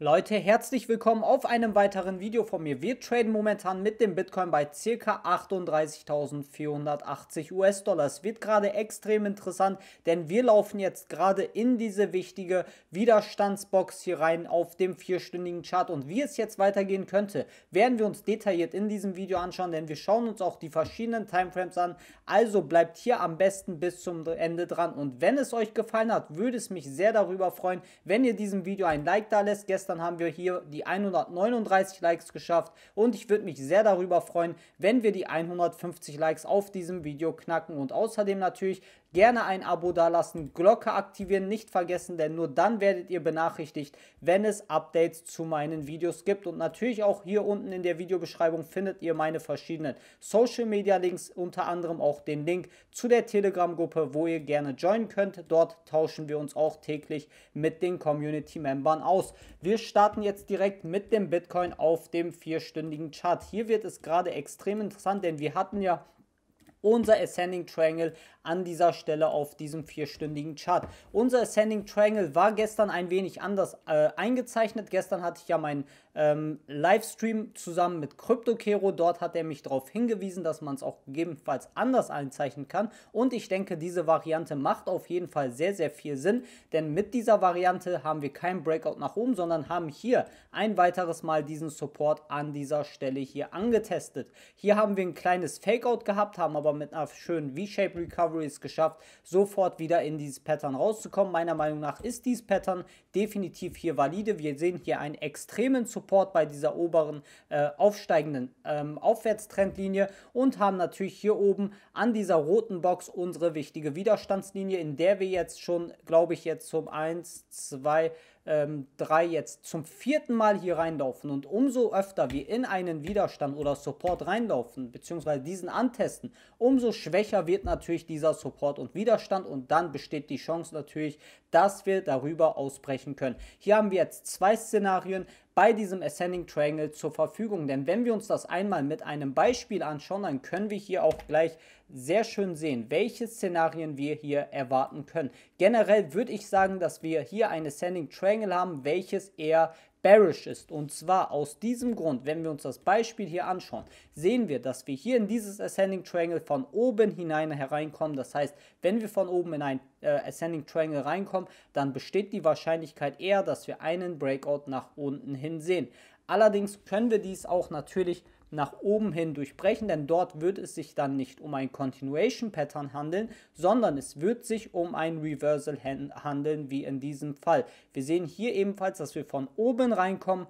Leute, herzlich willkommen auf einem weiteren Video von mir. Wir traden momentan mit dem Bitcoin bei ca. 38.480 US-Dollar. Es wird gerade extrem interessant, denn wir laufen jetzt gerade in diese wichtige Widerstandsbox hier rein auf dem vierstündigen Chart. Und wie es jetzt weitergehen könnte, werden wir uns detailliert in diesem Video anschauen, denn wir schauen uns auch die verschiedenen Timeframes an. Also bleibt hier am besten bis zum Ende dran. Und wenn es euch gefallen hat, würde es mich sehr darüber freuen, wenn ihr diesem Video ein Like da lässt. Gestern haben wir hier die 139 Likes geschafft und ich würde mich sehr darüber freuen, wenn wir die 150 Likes auf diesem Video knacken und außerdem natürlich Gerne ein Abo dalassen, Glocke aktivieren, nicht vergessen, denn nur dann werdet ihr benachrichtigt, wenn es Updates zu meinen Videos gibt. Und natürlich auch hier unten in der Videobeschreibung findet ihr meine verschiedenen Social Media Links, unter anderem auch den Link zu der Telegram-Gruppe, wo ihr gerne joinen könnt. Dort tauschen wir uns auch täglich mit den Community-Membern aus. Wir starten jetzt direkt mit dem Bitcoin auf dem vierstündigen Chart. Hier wird es gerade extrem interessant, denn wir hatten ja unser Ascending Triangle an dieser Stelle auf diesem vierstündigen Chart. Unser Ascending Triangle war gestern ein wenig anders äh, eingezeichnet. Gestern hatte ich ja meinen ähm, Livestream zusammen mit CryptoKero. Dort hat er mich darauf hingewiesen, dass man es auch gegebenenfalls anders einzeichnen kann. Und ich denke, diese Variante macht auf jeden Fall sehr, sehr viel Sinn. Denn mit dieser Variante haben wir kein Breakout nach oben, sondern haben hier ein weiteres Mal diesen Support an dieser Stelle hier angetestet. Hier haben wir ein kleines Fakeout gehabt, haben aber mit einer schönen V-Shape Recovery es geschafft, sofort wieder in dieses Pattern rauszukommen. Meiner Meinung nach ist dieses Pattern definitiv hier valide. Wir sehen hier einen extremen Support bei dieser oberen äh, aufsteigenden ähm, Aufwärtstrendlinie und haben natürlich hier oben an dieser roten Box unsere wichtige Widerstandslinie, in der wir jetzt schon, glaube ich, jetzt zum 1, 2, ähm, drei jetzt zum vierten Mal hier reinlaufen und umso öfter wir in einen Widerstand oder Support reinlaufen, beziehungsweise diesen antesten, umso schwächer wird natürlich dieser Support und Widerstand und dann besteht die Chance natürlich, dass wir darüber ausbrechen können. Hier haben wir jetzt zwei Szenarien bei diesem Ascending Triangle zur Verfügung. Denn wenn wir uns das einmal mit einem Beispiel anschauen, dann können wir hier auch gleich sehr schön sehen, welche Szenarien wir hier erwarten können. Generell würde ich sagen, dass wir hier ein Ascending Triangle haben, welches eher bearish ist. Und zwar aus diesem Grund, wenn wir uns das Beispiel hier anschauen, sehen wir, dass wir hier in dieses Ascending Triangle von oben hinein hereinkommen. Das heißt, wenn wir von oben in ein äh, Ascending Triangle reinkommen, dann besteht die Wahrscheinlichkeit eher, dass wir einen Breakout nach unten hin sehen. Allerdings können wir dies auch natürlich nach oben hin durchbrechen, denn dort wird es sich dann nicht um ein Continuation Pattern handeln, sondern es wird sich um ein Reversal handeln, wie in diesem Fall. Wir sehen hier ebenfalls, dass wir von oben reinkommen,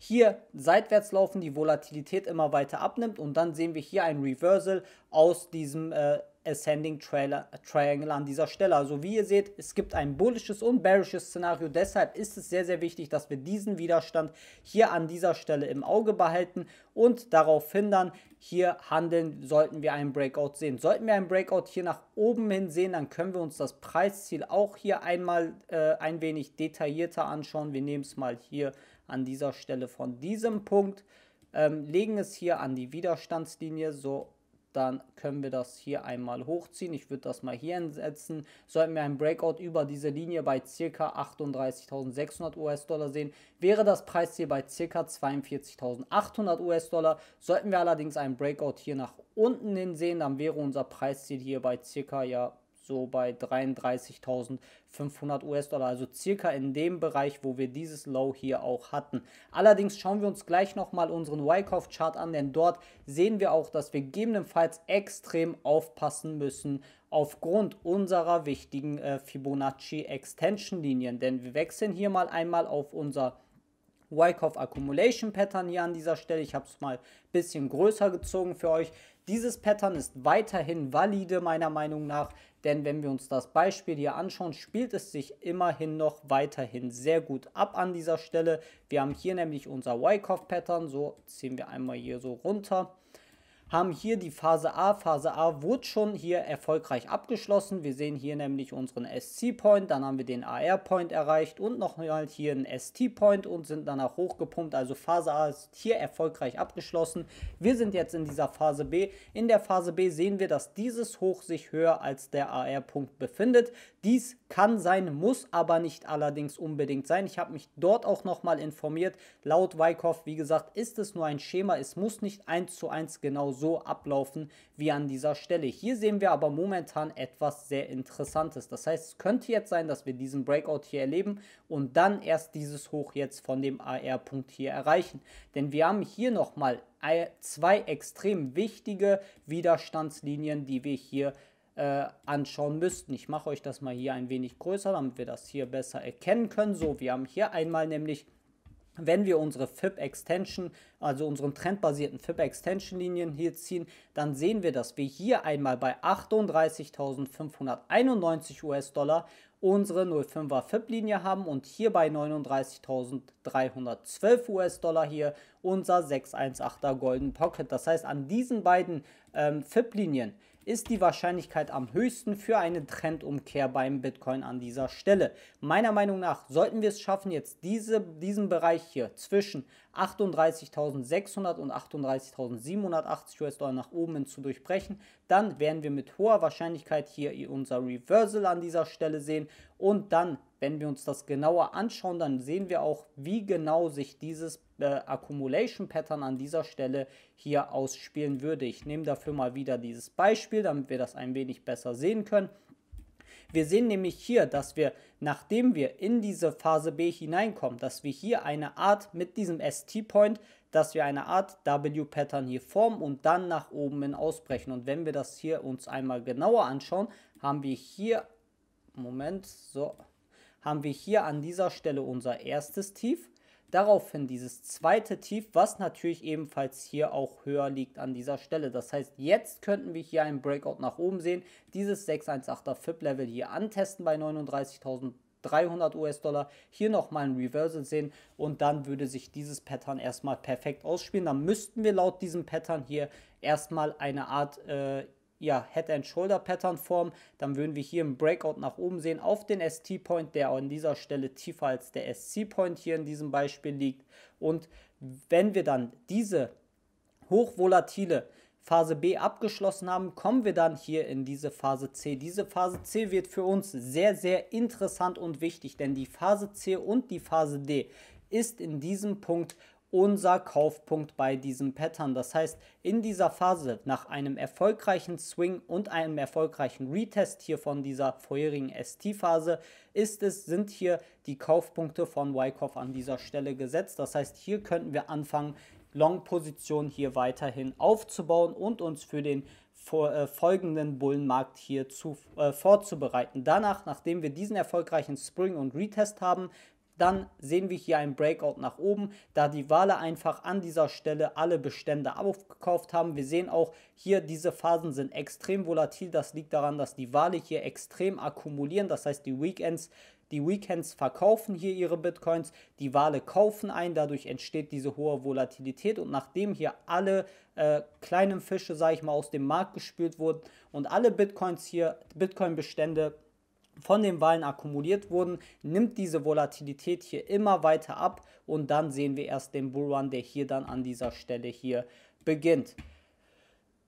hier seitwärts laufen, die Volatilität immer weiter abnimmt und dann sehen wir hier ein Reversal aus diesem äh, Ascending Triangle an dieser Stelle. Also wie ihr seht, es gibt ein bullisches und bearisches Szenario. Deshalb ist es sehr, sehr wichtig, dass wir diesen Widerstand hier an dieser Stelle im Auge behalten und darauf hindern, hier handeln, sollten wir einen Breakout sehen. Sollten wir einen Breakout hier nach oben hin sehen, dann können wir uns das Preisziel auch hier einmal äh, ein wenig detaillierter anschauen. Wir nehmen es mal hier an dieser Stelle von diesem Punkt, ähm, legen es hier an die Widerstandslinie, so dann können wir das hier einmal hochziehen. Ich würde das mal hier hinsetzen. Sollten wir ein Breakout über diese Linie bei ca. 38.600 US-Dollar sehen, wäre das Preisziel bei ca. 42.800 US-Dollar. Sollten wir allerdings ein Breakout hier nach unten hin sehen, dann wäre unser Preisziel hier bei ca. ja so bei 33.500 US-Dollar, also circa in dem Bereich, wo wir dieses Low hier auch hatten. Allerdings schauen wir uns gleich nochmal unseren Y-Kauf-Chart an, denn dort sehen wir auch, dass wir gegebenenfalls extrem aufpassen müssen aufgrund unserer wichtigen äh, Fibonacci-Extension-Linien, denn wir wechseln hier mal einmal auf unser Wyckoff Accumulation Pattern hier an dieser Stelle. Ich habe es mal ein bisschen größer gezogen für euch. Dieses Pattern ist weiterhin valide meiner Meinung nach, denn wenn wir uns das Beispiel hier anschauen, spielt es sich immerhin noch weiterhin sehr gut ab an dieser Stelle. Wir haben hier nämlich unser wyckoff pattern so ziehen wir einmal hier so runter haben hier die Phase A. Phase A wurde schon hier erfolgreich abgeschlossen. Wir sehen hier nämlich unseren SC-Point, dann haben wir den AR-Point erreicht und nochmal hier einen ST-Point und sind danach hochgepumpt. Also Phase A ist hier erfolgreich abgeschlossen. Wir sind jetzt in dieser Phase B. In der Phase B sehen wir, dass dieses Hoch sich höher als der AR-Punkt befindet. Dies kann sein, muss aber nicht allerdings unbedingt sein. Ich habe mich dort auch nochmal informiert. Laut Wyckoff, wie gesagt, ist es nur ein Schema. Es muss nicht 1 zu 1 genau so ablaufen wie an dieser Stelle. Hier sehen wir aber momentan etwas sehr Interessantes. Das heißt, es könnte jetzt sein, dass wir diesen Breakout hier erleben und dann erst dieses Hoch jetzt von dem AR-Punkt hier erreichen. Denn wir haben hier nochmal zwei extrem wichtige Widerstandslinien, die wir hier äh, anschauen müssten. Ich mache euch das mal hier ein wenig größer, damit wir das hier besser erkennen können. So, wir haben hier einmal nämlich wenn wir unsere fip Extension, also unseren trendbasierten fip Extension Linien hier ziehen, dann sehen wir, dass wir hier einmal bei 38.591 US-Dollar unsere 05er fip linie haben und hier bei 39.312 US-Dollar hier unser 618er Golden Pocket. Das heißt, an diesen beiden ähm, FIB-Linien ist die Wahrscheinlichkeit am höchsten für eine Trendumkehr beim Bitcoin an dieser Stelle. Meiner Meinung nach sollten wir es schaffen, jetzt diese, diesen Bereich hier zwischen 38.600 und 38.780 US-Dollar nach oben hin zu durchbrechen, dann werden wir mit hoher Wahrscheinlichkeit hier unser Reversal an dieser Stelle sehen und dann, wenn wir uns das genauer anschauen, dann sehen wir auch, wie genau sich dieses äh, Accumulation Pattern an dieser Stelle hier ausspielen würde. Ich nehme dafür mal wieder dieses Beispiel, damit wir das ein wenig besser sehen können. Wir sehen nämlich hier, dass wir, nachdem wir in diese Phase B hineinkommen, dass wir hier eine Art mit diesem ST-Point dass wir eine Art W-Pattern hier formen und dann nach oben hin ausbrechen. Und wenn wir das hier uns einmal genauer anschauen, haben wir hier, Moment, so, haben wir hier an dieser Stelle unser erstes Tief. Daraufhin dieses zweite Tief, was natürlich ebenfalls hier auch höher liegt an dieser Stelle. Das heißt, jetzt könnten wir hier einen Breakout nach oben sehen, dieses 618er FIP-Level hier antesten bei 39.000 300 US-Dollar hier nochmal ein Reversal sehen und dann würde sich dieses Pattern erstmal perfekt ausspielen. Dann müssten wir laut diesem Pattern hier erstmal eine Art äh, ja, Head-and-Shoulder-Pattern formen. Dann würden wir hier einen Breakout nach oben sehen auf den ST-Point, der an dieser Stelle tiefer als der SC-Point hier in diesem Beispiel liegt. Und wenn wir dann diese hochvolatile Phase B abgeschlossen haben, kommen wir dann hier in diese Phase C. Diese Phase C wird für uns sehr, sehr interessant und wichtig, denn die Phase C und die Phase D ist in diesem Punkt unser Kaufpunkt bei diesem Pattern. Das heißt, in dieser Phase nach einem erfolgreichen Swing und einem erfolgreichen Retest hier von dieser vorherigen ST-Phase ist es, sind hier die Kaufpunkte von Wyckoff an dieser Stelle gesetzt. Das heißt, hier könnten wir anfangen, Long-Position hier weiterhin aufzubauen und uns für den vor, äh, folgenden Bullenmarkt hier zu, äh, vorzubereiten. Danach, nachdem wir diesen erfolgreichen Spring und Retest haben, dann sehen wir hier ein Breakout nach oben, da die Wale einfach an dieser Stelle alle Bestände aufgekauft haben. Wir sehen auch hier, diese Phasen sind extrem volatil. Das liegt daran, dass die Wale hier extrem akkumulieren. Das heißt, die Weekends die Weekends verkaufen hier ihre Bitcoins, die Wale kaufen ein, dadurch entsteht diese hohe Volatilität und nachdem hier alle äh, kleinen Fische, sage ich mal, aus dem Markt gespült wurden und alle Bitcoins hier, Bitcoin-Bestände von den Wahlen akkumuliert wurden, nimmt diese Volatilität hier immer weiter ab und dann sehen wir erst den Bullrun, der hier dann an dieser Stelle hier beginnt.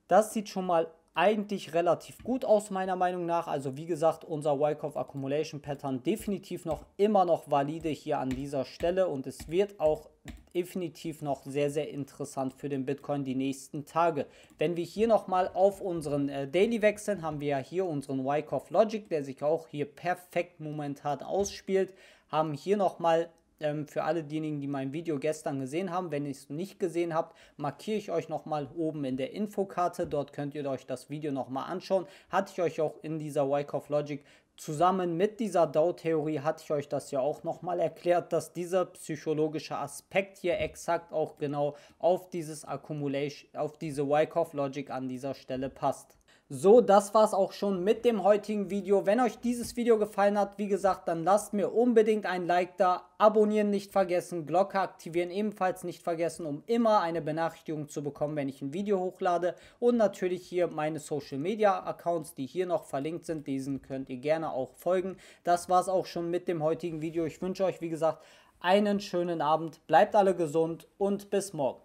Das sieht schon mal eigentlich relativ gut aus meiner Meinung nach. Also wie gesagt, unser Wyckoff Accumulation Pattern definitiv noch immer noch valide hier an dieser Stelle und es wird auch definitiv noch sehr, sehr interessant für den Bitcoin die nächsten Tage. Wenn wir hier nochmal auf unseren äh, Daily wechseln, haben wir ja hier unseren Wyckoff Logic, der sich auch hier perfekt momentan ausspielt, haben hier nochmal ähm, für alle diejenigen, die mein Video gestern gesehen haben, wenn ihr es nicht gesehen habt, markiere ich euch nochmal oben in der Infokarte. Dort könnt ihr euch das Video nochmal anschauen. Hatte ich euch auch in dieser Wyckoff Logic Zusammen mit dieser DAO-Theorie hatte ich euch das ja auch nochmal erklärt, dass dieser psychologische Aspekt hier exakt auch genau auf, dieses Accumulation, auf diese Wyckoff-Logic an dieser Stelle passt. So, das war's auch schon mit dem heutigen Video. Wenn euch dieses Video gefallen hat, wie gesagt, dann lasst mir unbedingt ein Like da, abonnieren nicht vergessen, Glocke aktivieren ebenfalls nicht vergessen, um immer eine Benachrichtigung zu bekommen, wenn ich ein Video hochlade und natürlich hier meine Social Media Accounts, die hier noch verlinkt sind, diesen könnt ihr gerne auch folgen. Das war's auch schon mit dem heutigen Video. Ich wünsche euch, wie gesagt, einen schönen Abend, bleibt alle gesund und bis morgen.